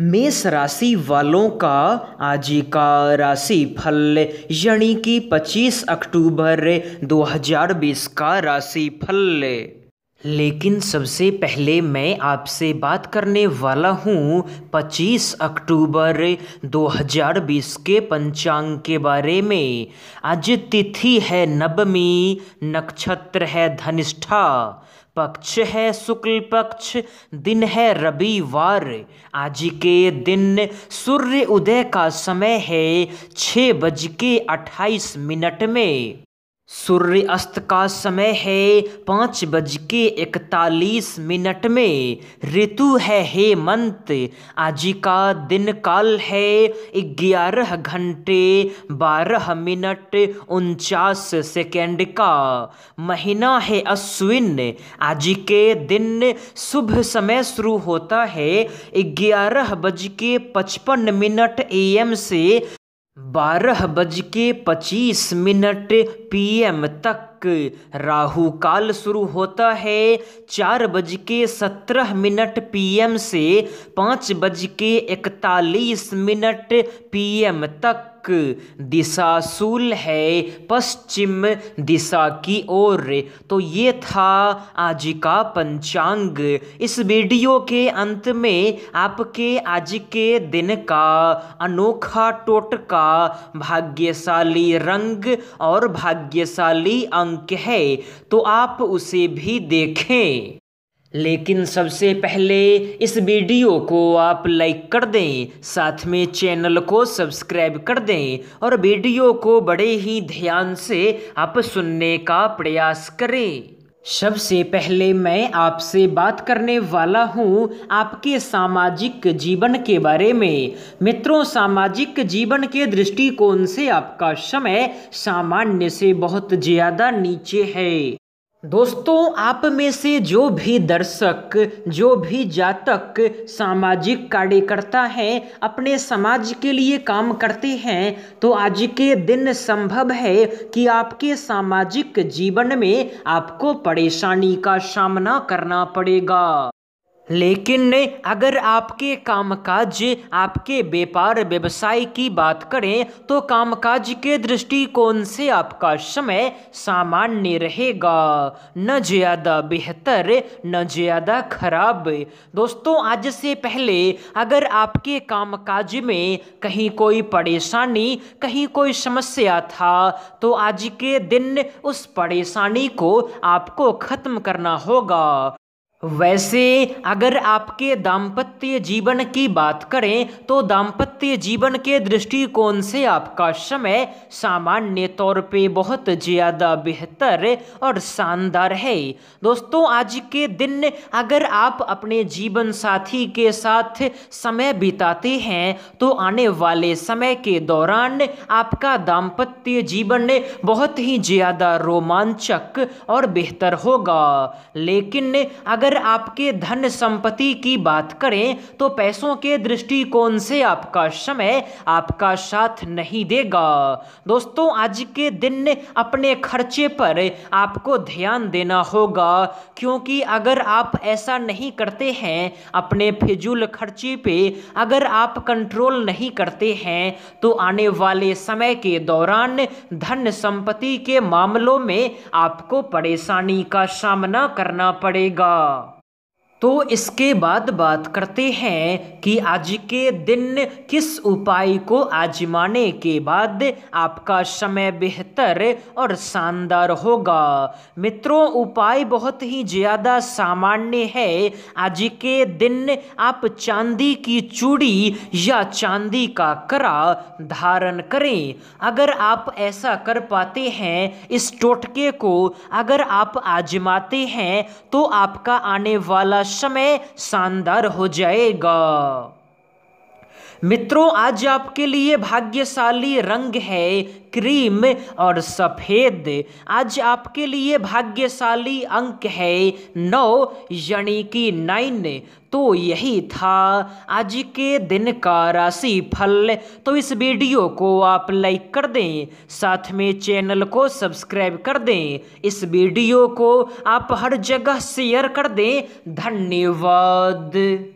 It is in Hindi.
मेष राशि वालों का का राशि फल यानी कि 25 अक्टूबर 2020 का राशि फल लेकिन सबसे पहले मैं आपसे बात करने वाला हूँ 25 अक्टूबर 2020 के पंचांग के बारे में आज तिथि है नवमी नक्षत्र है धनिष्ठा पक्ष है शुक्ल पक्ष दिन है रविवार आज के दिन सूर्य उदय का समय है छः बज के अट्ठाईस मिनट में सूर्यास्त का समय है पाँच बज के इकतालीस मिनट में ऋतु है हेमंत आज का दिन काल है ग्यारह घंटे बारह मिनट उनचास सेकेंड का महीना है अश्विन आज के दिन शुभ समय शुरू होता है ग्यारह बज के पचपन मिनट ए एम से बारह बज के पच्चीस मिनट पीएम तक राहु काल शुरू होता है चार बज के सत्रह मिनट पीएम से पाँच बज के इकतालीस मिनट पीएम तक तक सूल है पश्चिम दिशा की ओर तो ये था आज का पंचांग इस वीडियो के अंत में आपके आज के दिन का अनोखा टोटका भाग्यशाली रंग और भाग्यशाली अंक है तो आप उसे भी देखें लेकिन सबसे पहले इस वीडियो को आप लाइक कर दें साथ में चैनल को सब्सक्राइब कर दें और वीडियो को बड़े ही ध्यान से आप सुनने का प्रयास करें सबसे पहले मैं आपसे बात करने वाला हूँ आपके सामाजिक जीवन के बारे में मित्रों सामाजिक जीवन के दृष्टिकोण से आपका समय सामान्य से बहुत ज़्यादा नीचे है दोस्तों आप में से जो भी दर्शक जो भी जातक सामाजिक कार्यकर्ता हैं अपने समाज के लिए काम करते हैं तो आज के दिन संभव है कि आपके सामाजिक जीवन में आपको परेशानी का सामना करना पड़ेगा लेकिन अगर आपके कामकाज आपके व्यापार व्यवसाय की बात करें तो कामकाज के दृष्टिकोण से आपका समय सामान्य रहेगा न ज़्यादा बेहतर न ज़्यादा खराब दोस्तों आज से पहले अगर आपके कामकाज में कहीं कोई परेशानी कहीं कोई समस्या था तो आज के दिन उस परेशानी को आपको ख़त्म करना होगा वैसे अगर आपके दाम्पत्य जीवन की बात करें तो दाम्पत्य जीवन के दृष्टिकोण से आपका समय सामान्य तौर पे बहुत ज़्यादा बेहतर और शानदार है दोस्तों आज के दिन अगर आप अपने जीवन साथी के साथ समय बिताते हैं तो आने वाले समय के दौरान आपका दाम्पत्य जीवन बहुत ही ज़्यादा रोमांचक और बेहतर होगा लेकिन अगर अगर आपके धन संपत्ति की बात करें तो पैसों के दृष्टिकोण से आपका समय आपका साथ नहीं देगा दोस्तों आज के दिन अपने खर्चे पर आपको ध्यान देना होगा क्योंकि अगर आप ऐसा नहीं करते हैं अपने फिजूल खर्चे पे अगर आप कंट्रोल नहीं करते हैं तो आने वाले समय के दौरान धन संपत्ति के मामलों में आपको परेशानी का सामना करना पड़ेगा तो इसके बाद बात करते हैं कि आज के दिन किस उपाय को आजमाने के बाद आपका समय बेहतर और शानदार होगा मित्रों उपाय बहुत ही ज़्यादा सामान्य है आज के दिन आप चांदी की चूड़ी या चांदी का करा धारण करें अगर आप ऐसा कर पाते हैं इस टोटके को अगर आप आजमाते हैं तो आपका आने वाला रहस्यमय शानदार हो जाएगा मित्रों आज आपके लिए भाग्यशाली रंग है क्रीम और सफ़ेद आज आपके लिए भाग्यशाली अंक है नौ यानी कि नाइन तो यही था आज के दिन का राशि फल तो इस वीडियो को आप लाइक कर दें साथ में चैनल को सब्सक्राइब कर दें इस वीडियो को आप हर जगह शेयर कर दें धन्यवाद